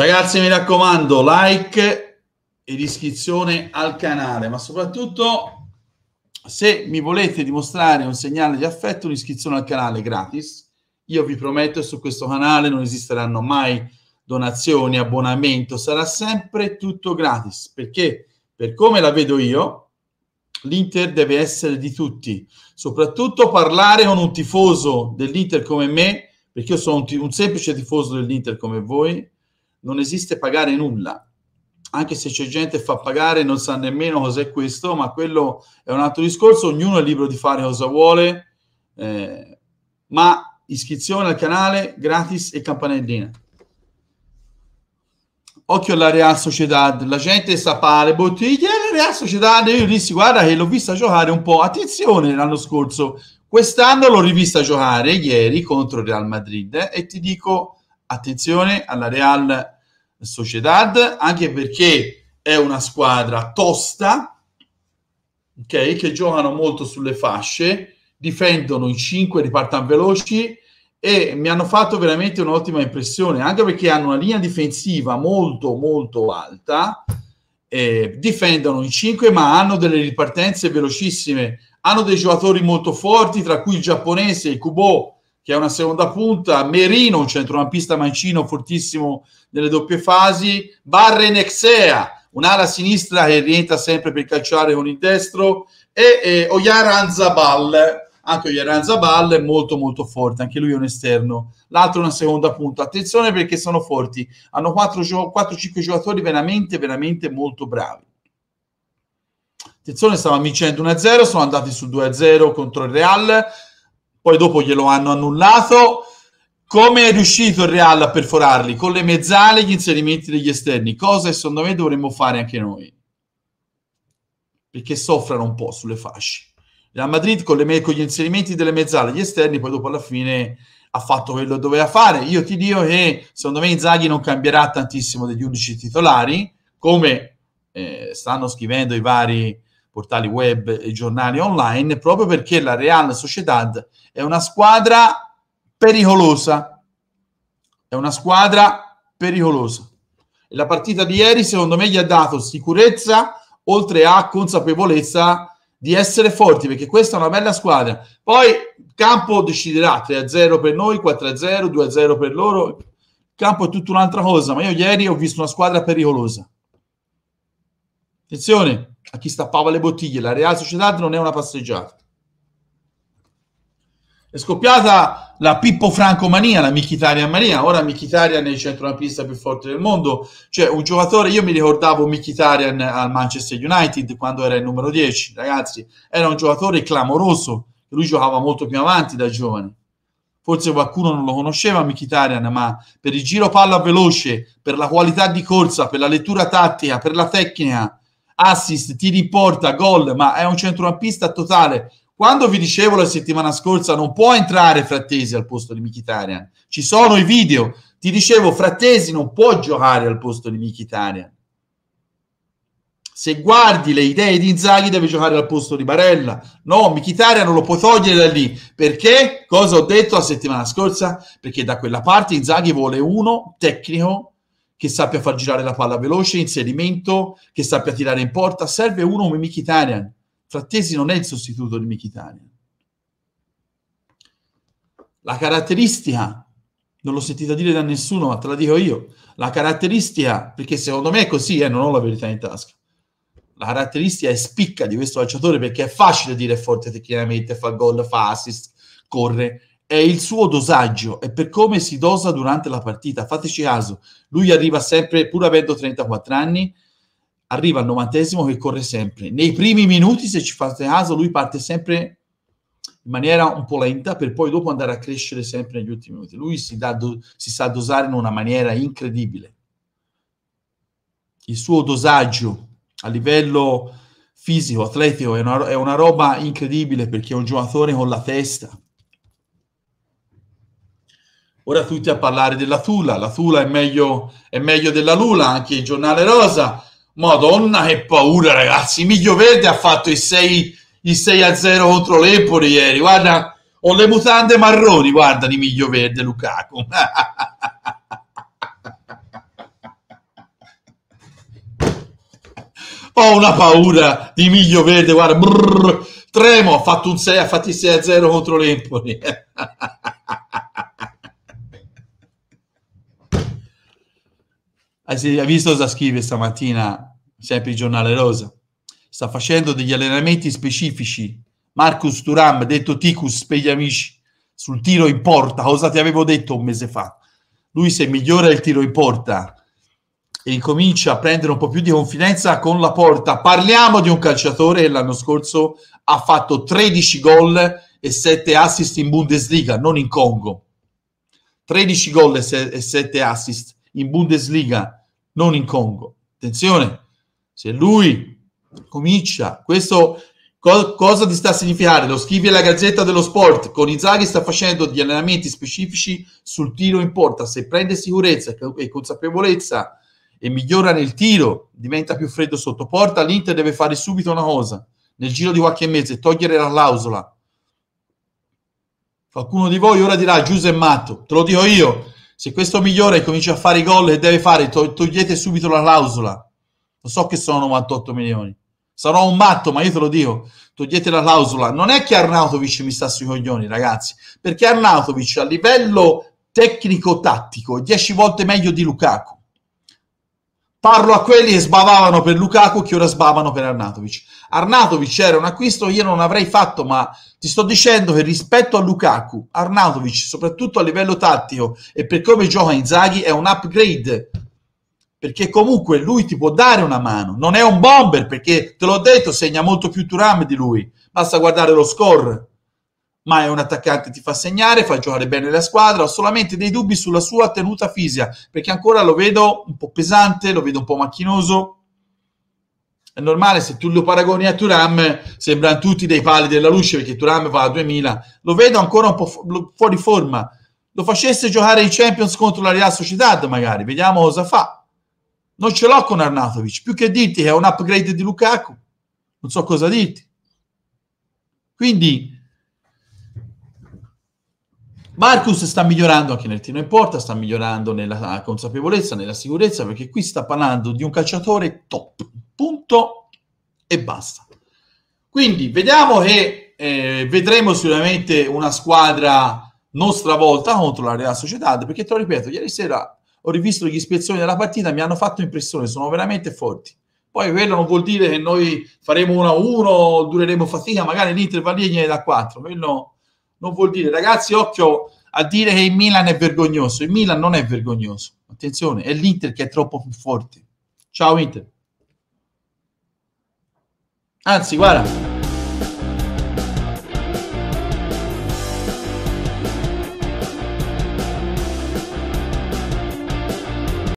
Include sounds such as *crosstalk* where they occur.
Ragazzi, mi raccomando, like ed iscrizione al canale, ma soprattutto se mi volete dimostrare un segnale di affetto, un'iscrizione al canale gratis. Io vi prometto su questo canale non esisteranno mai donazioni, abbonamento, sarà sempre tutto gratis, perché per come la vedo io, l'Inter deve essere di tutti, soprattutto parlare con un tifoso dell'Inter come me, perché io sono un, t- un semplice tifoso dell'Inter come voi, non esiste pagare nulla. Anche se c'è gente che fa pagare, non sa nemmeno cos'è questo, ma quello è un altro discorso. Ognuno è libero di fare cosa vuole, eh, ma iscrizione al canale gratis e campanellina. Occhio alla Real Sociedad, la gente sa le bottiglie La Real Sociedad. Io dissi, guarda, che l'ho vista giocare un po'. Attenzione l'anno scorso, quest'anno l'ho rivista giocare ieri contro Real Madrid eh, e ti dico attenzione alla Real Sociedad, anche perché è una squadra tosta, ok, che giocano molto sulle fasce, difendono i 5, ripartano veloci e mi hanno fatto veramente un'ottima impressione, anche perché hanno una linea difensiva molto molto alta, eh, difendono i 5 ma hanno delle ripartenze velocissime, hanno dei giocatori molto forti, tra cui il giapponese, il Kubo, che è una seconda punta, Merino, un centrocampista mancino fortissimo nelle doppie fasi, Barrenexea, un'ala sinistra che rientra sempre per calciare con il destro, e eh, Oyaran Zabal, anche Oyaran Zabal è molto molto forte, anche lui è un esterno, l'altro è una seconda punta, attenzione perché sono forti, hanno 4-5 giocatori veramente veramente molto bravi. Attenzione, stavamo vincendo 1-0, sono andati su 2-0 contro il Real, poi dopo glielo hanno annullato. Come è riuscito il Real a perforarli? Con le mezzale gli inserimenti degli esterni, cosa secondo me dovremmo fare anche noi. Perché soffrano un po' sulle fasce. La Madrid con, me- con, gli inserimenti delle mezzale, gli esterni, poi dopo alla fine ha fatto quello che doveva fare. Io ti dico che secondo me Inzaghi non cambierà tantissimo degli 11 titolari, come eh, stanno scrivendo i vari portali web e giornali online, proprio perché la Real Sociedad è una squadra pericolosa. È una squadra pericolosa. E la partita di ieri, secondo me, gli ha dato sicurezza, oltre a consapevolezza di essere forti, perché questa è una bella squadra. Poi il campo deciderà 3-0 per noi, 4-0, 2-0 per loro. Il campo è tutta un'altra cosa, ma io ieri ho visto una squadra pericolosa. Attenzione, a chi stappava le bottiglie. La Real Sociedad non è una passeggiata. È scoppiata la Pippo Franco Mania, la Michitarian Mania. Ora Michitarian è il centrocampista più forte del mondo. Cioè, un giocatore, io mi ricordavo Michitarian al Manchester United quando era il numero 10, ragazzi. Era un giocatore clamoroso. Lui giocava molto più avanti da giovane forse qualcuno non lo conosceva Mkhitaryan, ma per il giro palla veloce, per la qualità di corsa, per la lettura tattica, per la tecnica, assist, ti riporta gol, ma è un centrocampista totale. Quando vi dicevo la settimana scorsa non può entrare Frattesi al posto di Mkhitaryan, ci sono i video, ti dicevo Frattesi non può giocare al posto di Mkhitaryan. Se guardi le idee di Inzaghi deve giocare al posto di Barella. No, Mkhitaryan non lo può togliere da lì. Perché? Cosa ho detto la settimana scorsa? Perché da quella parte Inzaghi vuole uno tecnico che sappia far girare la palla veloce, inserimento, che sappia tirare in porta. Serve uno come Mkhitaryan. Frattesi non è il sostituto di Mkhitaryan. La caratteristica, non l'ho sentita dire da nessuno, ma te la dico io, la caratteristica, perché secondo me è così, eh, non ho la verità in tasca, la caratteristica è spicca di questo calciatore perché è facile dire forte tecnicamente, fa gol, fa assist, corre, è il suo dosaggio, è per come si dosa durante la partita. Fateci caso, lui arriva sempre, pur avendo 34 anni, arriva al novantesimo che corre sempre. Nei primi minuti, se ci fate caso, lui parte sempre in maniera un po' lenta per poi dopo andare a crescere sempre negli ultimi minuti. Lui si, do, si sa dosare in una maniera incredibile. Il suo dosaggio a livello fisico, atletico, è una, è una roba incredibile perché è un giocatore con la testa, Ora tutti a parlare della Tula, la Tula è meglio, è meglio della Lula, anche il giornale rosa. Madonna che paura ragazzi, Miglio Verde ha fatto i 6, il 6 a 0 contro l'Empoli ieri, guarda, ho le mutande marroni, guarda di Miglio Verde Lukaku. *laughs* ho una paura di Miglio Verde, guarda, brrr, tremo, ha fatto un 6, ha fatto il 6 a 0 contro l'Empoli. *laughs* Ah, Hai visto cosa scrive stamattina, sempre il giornale Rosa? Sta facendo degli allenamenti specifici. Marcus Turam, detto Ticus per gli amici, sul tiro in porta, cosa ti avevo detto un mese fa? Lui se migliora il tiro in porta e incomincia a prendere un po' più di confidenza con la porta. Parliamo di un calciatore che l'anno scorso ha fatto 13 gol e 7 assist in Bundesliga, non in Congo. 13 gol e 7 assist in Bundesliga non in Congo. Attenzione, se lui comincia, questo co- cosa ti sta a significare? Lo scrivi alla Gazzetta dello Sport, con Inzaghi sta facendo degli allenamenti specifici sul tiro in porta, se prende sicurezza e consapevolezza e migliora nel tiro, diventa più freddo sotto porta, l'Inter deve fare subito una cosa, nel giro di qualche mese, togliere la clausola. Qualcuno di voi ora dirà Giuseppe matto, te lo dico io, se questo migliora e comincia a fare i gol e deve fare, to- togliete subito la clausola. Lo so che sono 98 milioni. Sarò un matto, ma io te lo dico. Togliete la clausola. Non è che Arnautovic mi sta sui coglioni, ragazzi. Perché Arnautovic a livello tecnico-tattico è 10 volte meglio di Lukaku. Parlo a quelli che sbavavano per Lukaku che ora sbavano per Arnautovic. Arnatovic era un acquisto che io non avrei fatto, ma ti sto dicendo che rispetto a Lukaku, Arnatovic, soprattutto a livello tattico e per come gioca Inzaghi, è un upgrade. Perché comunque lui ti può dare una mano, non è un bomber, perché te l'ho detto, segna molto più Turam di lui. Basta guardare lo score. Ma è un attaccante, ti fa segnare, fa giocare bene la squadra. Ho solamente dei dubbi sulla sua tenuta fisica, perché ancora lo vedo un po' pesante, lo vedo un po' macchinoso è normale se tu lo paragoni a Turam sembrano tutti dei pali della luce perché Turam va a 2000 lo vedo ancora un po' fu- fuori forma lo facesse giocare in Champions contro la Real Sociedad magari vediamo cosa fa non ce l'ho con Arnatovic più che dirti che è un upgrade di Lukaku non so cosa dirti quindi Marcus sta migliorando anche nel tiro in porta, sta migliorando nella consapevolezza, nella sicurezza, perché qui sta parlando di un calciatore top, Punto e basta. Quindi vediamo che eh, vedremo sicuramente una squadra non stravolta contro la Real Sociedad, perché te lo ripeto, ieri sera ho rivisto gli ispezioni della partita, mi hanno fatto impressione, sono veramente forti. Poi quello non vuol dire che noi faremo 1-1, dureremo fatica, magari l'Inter va lì e da 4. Quello non vuol dire. Ragazzi, occhio a dire che il Milan è vergognoso. Il Milan non è vergognoso. Attenzione, è l'Inter che è troppo più forte. Ciao Inter. Anzi, guarda.